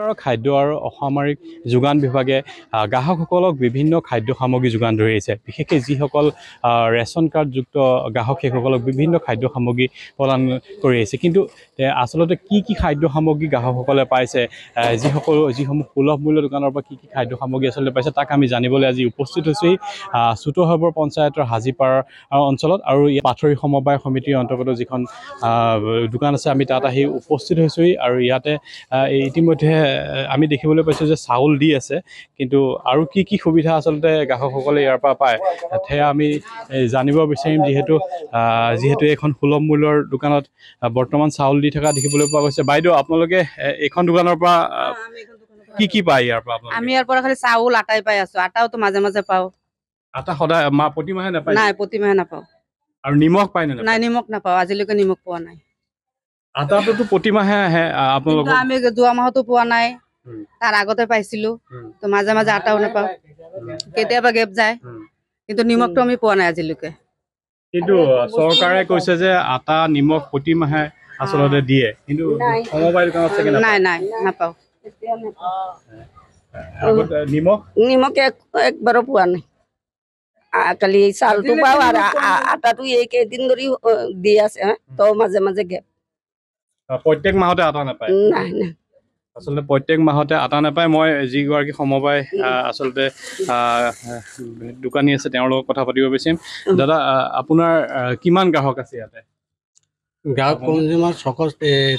চৰকাৰৰ খাদ্য আৰু অসামৰিক যোগান বিভাগে গ্ৰাহকসকলক বিভিন্ন খাদ্য সামগ্ৰী যোগান ধৰি আহিছে বিশেষকৈ যিসকল ৰেচন কাৰ্ডযুক্ত গ্ৰাহক সেইসকলক বিভিন্ন খাদ্য সামগ্ৰী প্ৰদান কৰি আহিছে কিন্তু আচলতে কি কি খাদ্য সামগ্ৰী গ্ৰাহকসকলে পাইছে যিসকল যিসমূহ সুলভ মূল্য দোকানৰ পৰা কি কি খাদ্য সামগ্ৰী আচলতে পাইছে তাক আমি জানিবলৈ আজি উপস্থিত হৈছোঁহি চুতহৰ পঞ্চায়তৰ হাজিপাৰ অঞ্চলত আৰু ইয়াত পাথৰী সমবায় সমিতিৰ অন্তৰ্গত যিখন দোকান আছে আমি তাত আহি উপস্থিত হৈছোঁহি আৰু ইয়াতে ইতিমধ্যে আমি দেখিবলৈ পাইছোঁ যে চাউল দি আছে কিন্তু আৰু কি কি সুবিধা আচলতে গ্ৰাহকসকলে ইয়াৰ পৰা পায় সেয়া আমি জানিব বিচাৰিম যিহেতু যিহেতু এইখন সুলভ মূল্যৰ দোকানত বৰ্তমান চাউল দি থকা দেখিবলৈ পোৱা গৈছে বাইদেউ আপোনালোকে এইখন দোকানৰ পৰা কি কি পায় ইয়াৰ পৰা আমি ইয়াৰ পৰা খালি চাউল আটাই পাই আছো আটাওতো মাজে মাজে পাওঁ আটা সদায় প্ৰতিমাহে নাপায় নাই প্ৰতিমাহে নাপাওঁ আৰু নিমখ পায় নাই নিমখ নাপাওঁ আজিলৈকে নিমখ পোৱা নাই আটাটোতো প্ৰতিমাহে আহে আপোনালোকে আমি দুমাহতো পোৱা নাই তাৰ আগতে পাইছিলো তো মাজে মাজে আটাও নাপাওঁ কেতিয়াবা গেপ যায় কিন্তু নিমখটো আমি পোৱা নাই আজিলৈকে কিন্তু চৰকাৰে কৈছে যে আটা নিমখ প্ৰতিমাহে আচলতে দিয়ে কিন্তু নাই নাই নাপাওঁ নিমখ নিমখ একবাৰো পোৱা নাই কালি চাউলটো পাওঁ আৰু আটাটো এই কেইদিন ধৰি দি আছে তো মাজে মাজে গেপ প্ৰত্যেক মাহতে আটা নাপায় আচলতে প্ৰত্যেক মাহতে আটা নাপায় মই যিগৰাকী সমবায় আচলতে দোকানী আছে তেওঁৰ লগত কথা পাতিব বিচাৰিম দাদা আপোনাৰ কিমান গ্ৰাহক আছে ইয়াতে গ্ৰাহক কনজিউমাৰ ছশ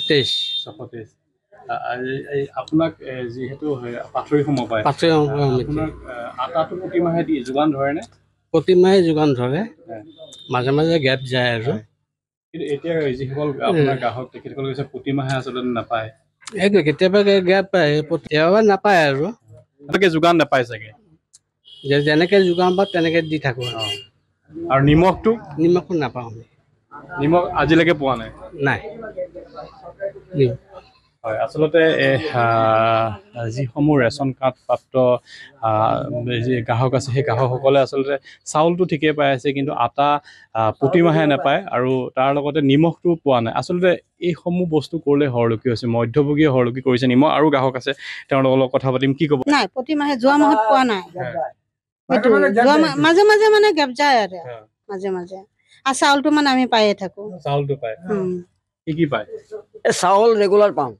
তেইছ ছশ তেইছ আপোনাক যিহেতু পাথৰি সমবায় পাথৰি আটাটো প্ৰতি মাহে যোগান ধৰেনে প্ৰতি মাহে যোগান ধৰে মাজে মাজে গেপ যায় আৰু কিন্তু এতিয়া যিসকল আপোনাৰ গ্ৰাহক তেখেতসকলে কৈছে প্ৰতিমাহে আচলতে নাপায় একে কেতিয়াবা গেপ পায় কেতিয়াবা নাপায় আৰু এনেকৈ যোগান নাপায় চাগে যে যেনেকৈ যোগান পাওঁ তেনেকৈ দি থাকোঁ অঁ আৰু নিমখটো নিমখো নাপাওঁ নিমখ আজিলৈকে পোৱা নাই নাই হয় আচলতে যিসমূহ ৰেচন কাৰ্ড প্ৰাপ্ত যি গ্ৰাহক আছে সেই গ্ৰাহকসকলে আচলতে চাউলটো ঠিকেই পাই আছে কিন্তু আটা প্ৰতিমাহে নাপায় আৰু তাৰ লগতে নিমখটো পোৱা নাই আচলতে এইসমূহ বস্তু কৰিলে সৰলকী হৈছে মধ্যভোগীয়ে সৰলকী কৰিছে নিমখ আৰু গ্ৰাহক আছে তেওঁলোকৰ লগত কথা পাতিম কি ক'ব নাই প্ৰতিমাহে যোৱা মাহত পোৱা নাই মাজে মাজে মানে গেপ যায় আৰু মাজে মাজে আৰু চাউলটো মানে আমি পায়ে থাকোঁ চাউলটো পায় কি কি পায় এই চাউল ৰেগুলাৰ পাওঁ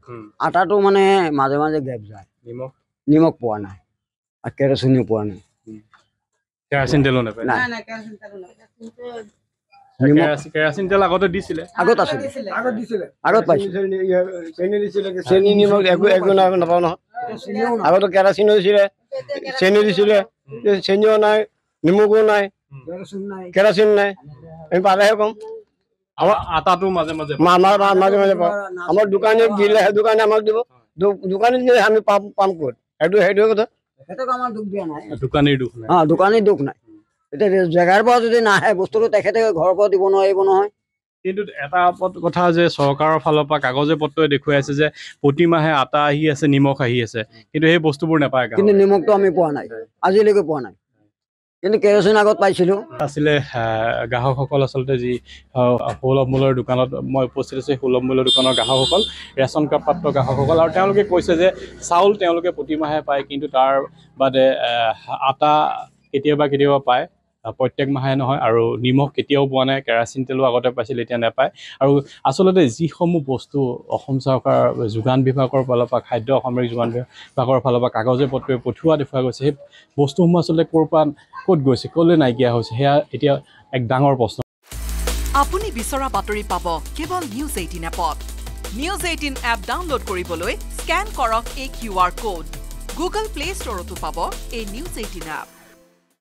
আটাটো মানে মাজে মাজে গেপ যায় নিমখ নিমখ পোৱা নাই আৰু কেৰাচিনো পোৱা নাই কেৰাচিন তেলো নাপায় কেৰাচিন নাই আমি পালেহে কম আটাটো মাজে মাজে আমাৰ মাজে মাজে আমাৰ দোকানে দিলে সেই দোকানে আমাক দিব দোকানে দিলে আমি পাম পাম কত সেইটো সেইটোৱে কথা কাগজে পত্ৰ দেখুৱাইছে যে প্ৰতি মাহে আটা আহি আছে নিমখ আহি আছে কিন্তু সেই বস্তুবোৰ নাপায় কিন্তু নিমখটো আমি পোৱা নাই আজিলৈকে পোৱা নাই কিন্তু কেৰচিন আগত পাইছিলোঁ আছিলে গ্ৰাহকসকল আচলতে যি সৌলভ মূল্যৰ দোকানত মই উপস্থিত আছোঁ সুলভ মূল্যৰ দোকানৰ গ্ৰাহকসকল ৰেচন কাৰ্ড প্ৰাপ্ত গ্ৰাহকসকল আৰু তেওঁলোকে কৈছে যে চাউল তেওঁলোকে প্ৰতিমাহে পায় কিন্তু তাৰ বাদে আটা কেতিয়াবা কেতিয়াবা পায় প্ৰত্যেক মাহে নহয় আৰু নিমখ কেতিয়াও পোৱা নাই কেৰাচিন তেলো আগতে পাইছিল এতিয়া নাপায় আৰু আচলতে যিসমূহ বস্তু অসম চৰকাৰ যোগান বিভাগৰ ফালৰ পৰা খাদ্য অসামৰিক যোগান বিভাগৰ ফালৰ পৰা কাগজে পত্ৰে পঠিওৱা দেখুওৱা গৈছে সেই বস্তুসমূহ আচলতে ক'ৰ পৰা ক'ত গৈছে ক'লৈ নাইকিয়া হৈছে সেয়া এতিয়া এক ডাঙৰ প্ৰশ্ন আপুনি বিচৰা বাতৰি পাব কেৱল নিউজ এইটিন এপত নিউজ এইটিন এপ ডাউনলোড কৰিবলৈ স্কেন কৰক এই Q R code Google play ষ্টৰতো পাব এই নিউজ এইটিন এপ